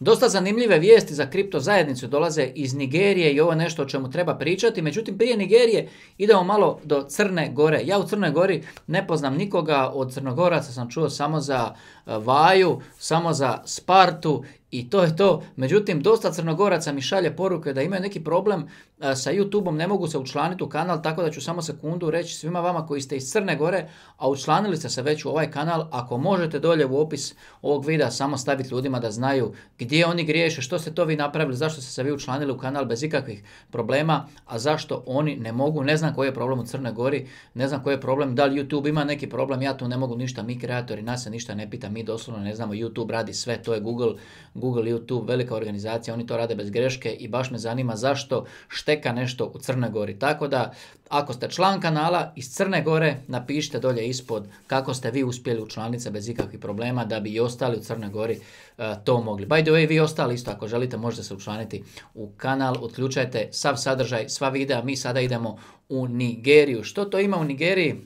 Dosta zanimljive vijesti za kripto zajednicu dolaze iz Nigerije i ovo je nešto o čemu treba pričati. Međutim, prije Nigerije idemo malo do Crne Gore. Ja u Crnoj Gori ne poznam nikoga od Crnogoraca, sam čuo samo za eh, Vaju, samo za Spartu i to je to. Međutim, dosta crnogoraca mi šalje poruke da imaju neki problem e, sa YouTube-om, ne mogu se učlaniti u kanal, tako da ću samo sekundu reći svima vama koji ste iz Crne Gore, a učlanili ste se već u ovaj kanal, ako možete dolje u opis ovog videa samo staviti ljudima da znaju gdje oni griješe, što ste to vi napravili, zašto ste se vi učlanili u kanal bez ikakvih problema, a zašto oni ne mogu, ne znam koji je problem u Crnoj Gori, ne znam koji je problem, da li YouTube ima neki problem, ja tu ne mogu ništa, mi kreatori, nas se ništa ne pita, mi doslovno ne znamo, YouTube radi sve, to je Google Google, YouTube, velika organizacija, oni to rade bez greške i baš me zanima zašto šteka nešto u Crnoj Gori. Tako da, ako ste član kanala iz Crne Gore, napišite dolje ispod kako ste vi uspjeli učlaniti se bez ikakvih problema da bi i ostali u Crnoj Gori e, to mogli. By the way, vi ostali isto, ako želite možete se učlaniti u kanal, otključajte sav sadržaj, sva videa, mi sada idemo u Nigeriju. Što to ima u Nigeriji?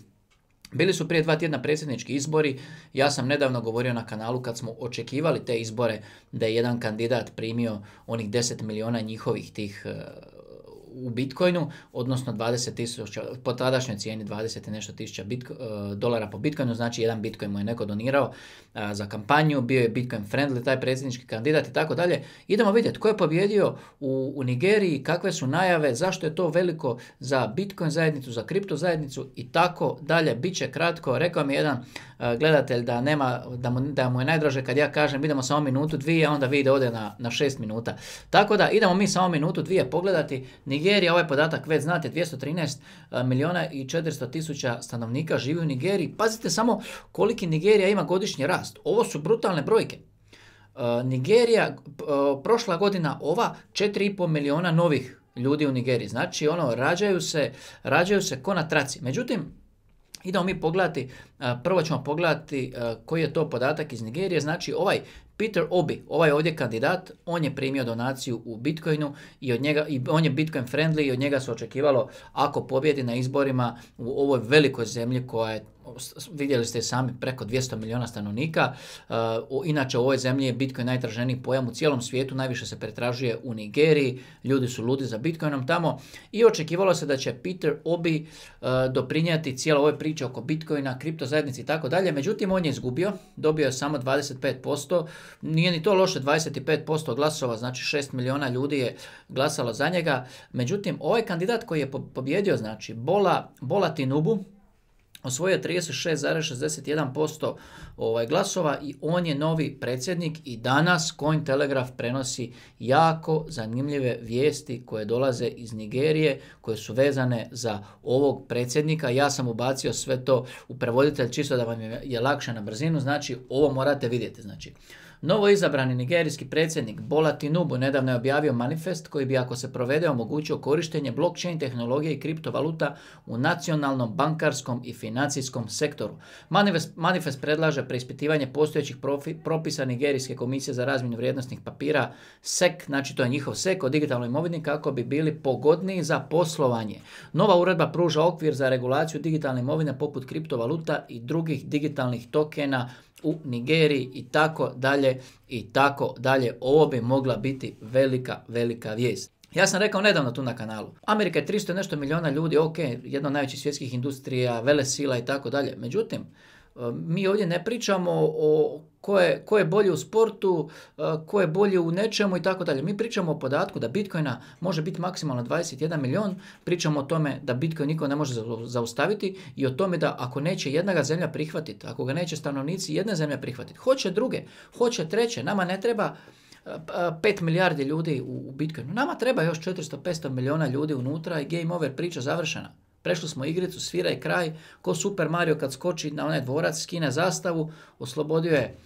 Bili su prije dva tjedna predsjednički izbori, ja sam nedavno govorio na kanalu kad smo očekivali te izbore da je jedan kandidat primio onih 10 miliona njihovih tih eh, u Bitcoinu, odnosno 20 po tadašnjoj cijeni 20 i nešto tisuća e, dolara po Bitcoinu, znači jedan Bitcoin mu je neko donirao e, za kampanju, bio je Bitcoin friendly, taj predsjednički kandidat i tako dalje. Idemo vidjeti ko je pobjedio u, Nigeriji, kakve su najave, zašto je to veliko za Bitcoin zajednicu, za kripto zajednicu i tako dalje. Biće kratko, rekao mi jedan e, gledatelj da, nema, da, mu, da mu je najdraže kad ja kažem idemo samo minutu, dvije, a onda vi ide na, na šest minuta. Tako da idemo mi samo minutu, dvije pogledati Nigerija, ovaj podatak već znate, 213 e, milijuna i 400 tisuća stanovnika živi u Nigeriji. Pazite samo koliki Nigerija ima godišnji rast. Ovo su brutalne brojke. E, Nigerija, e, prošla godina ova, 4,5 milijuna novih ljudi u Nigeriji. Znači, ono, rađaju se, rađaju se ko na traci. Međutim, idemo mi pogledati Prvo ćemo pogledati koji je to podatak iz Nigerije. Znači ovaj Peter Obi, ovaj ovdje kandidat, on je primio donaciju u Bitcoinu i, od njega, i on je Bitcoin friendly i od njega se očekivalo ako pobjedi na izborima u ovoj velikoj zemlji koja je vidjeli ste sami preko 200 milijuna stanovnika. Inače u ovoj zemlji je Bitcoin najtraženiji pojam u cijelom svijetu, najviše se pretražuje u Nigeriji, ljudi su ludi za Bitcoinom tamo i očekivalo se da će Peter Obi doprinijeti cijelo ovoj priče oko Bitcoina, kripto zajednici i tako dalje. Međutim, on je izgubio, dobio je samo 25%, nije ni to loše, 25% glasova, znači 6 milijuna ljudi je glasalo za njega. Međutim, ovaj kandidat koji je pobjedio, znači Bola, Bola Tinubu, osvojio je 36,61% ovaj glasova i on je novi predsjednik i danas Cointelegraph prenosi jako zanimljive vijesti koje dolaze iz Nigerije koje su vezane za ovog predsjednika. Ja sam ubacio sve to u prevoditelj čisto da vam je lakše na brzinu, znači ovo morate vidjeti. Znači, Novo izabrani nigerijski predsjednik Bola Tinubu nedavno je objavio manifest koji bi ako se provede omogućio korištenje blockchain tehnologije i kriptovaluta u nacionalnom bankarskom i financijskom sektoru. Manifest, predlaže preispitivanje postojećih propisa Nigerijske komisije za razmjenu vrijednostnih papira SEC, znači to je njihov SEC o digitalnoj imovini kako bi bili pogodniji za poslovanje. Nova uredba pruža okvir za regulaciju digitalne imovine poput kriptovaluta i drugih digitalnih tokena u Nigeriji i tako dalje i tako dalje. Ovo bi mogla biti velika, velika vijest. Ja sam rekao nedavno tu na kanalu. Amerika je 300 nešto miliona ljudi, ok, jedna od najvećih svjetskih industrija, sila i tako dalje. Međutim, Eh, mi ovdje ne pričamo o ko je, bolji bolje u sportu, eh, ko je bolje u nečemu i tako dalje. Mi pričamo o podatku da Bitcoina može biti maksimalno 21 milion, pričamo o tome da Bitcoin niko ne može zaustaviti i o tome da ako neće jedna ga zemlja prihvatiti, ako ga neće stanovnici jedne zemlje prihvatiti, hoće druge, hoće treće, nama ne treba 5 eh, milijardi ljudi u Bitcoinu, nama treba još 400-500 milijuna ljudi unutra i game over priča završena prešli smo igricu, i kraj, ko Super Mario kad skoči na onaj dvorac, skine zastavu, oslobodio je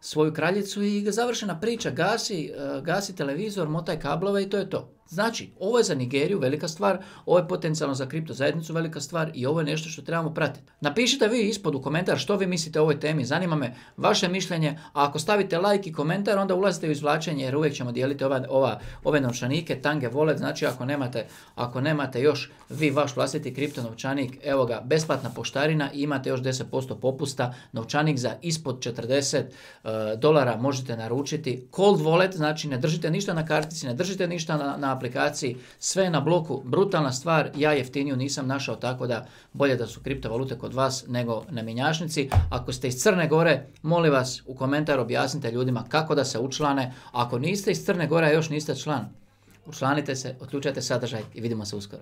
svoju kraljicu i završena priča, gasi, e, gasi televizor, motaj kablove i to je to. Znači, ovo je za Nigeriju velika stvar, ovo je potencijalno za kripto zajednicu velika stvar i ovo je nešto što trebamo pratiti. Napišite vi ispod u komentar što vi mislite o ovoj temi, zanima me vaše mišljenje, a ako stavite like i komentar onda ulazite u izvlačenje jer uvijek ćemo dijeliti ova, ove novčanike, tange volet, znači ako nemate, ako nemate još vi vaš vlastiti kripto novčanik, evo ga, besplatna poštarina i imate još 10% popusta, novčanik za ispod 40 e, dolara možete naručiti, cold wallet, znači ne držite ništa na kartici, ne držite ništa na aplikaciji, sve na bloku, brutalna stvar, ja jeftiniju nisam našao, tako da bolje da su kriptovalute kod vas nego na minjašnici. Ako ste iz Crne Gore, molim vas u komentar objasnite ljudima kako da se učlane. Ako niste iz Crne Gore, a još niste član, učlanite se, otključajte sadržaj i vidimo se uskoro.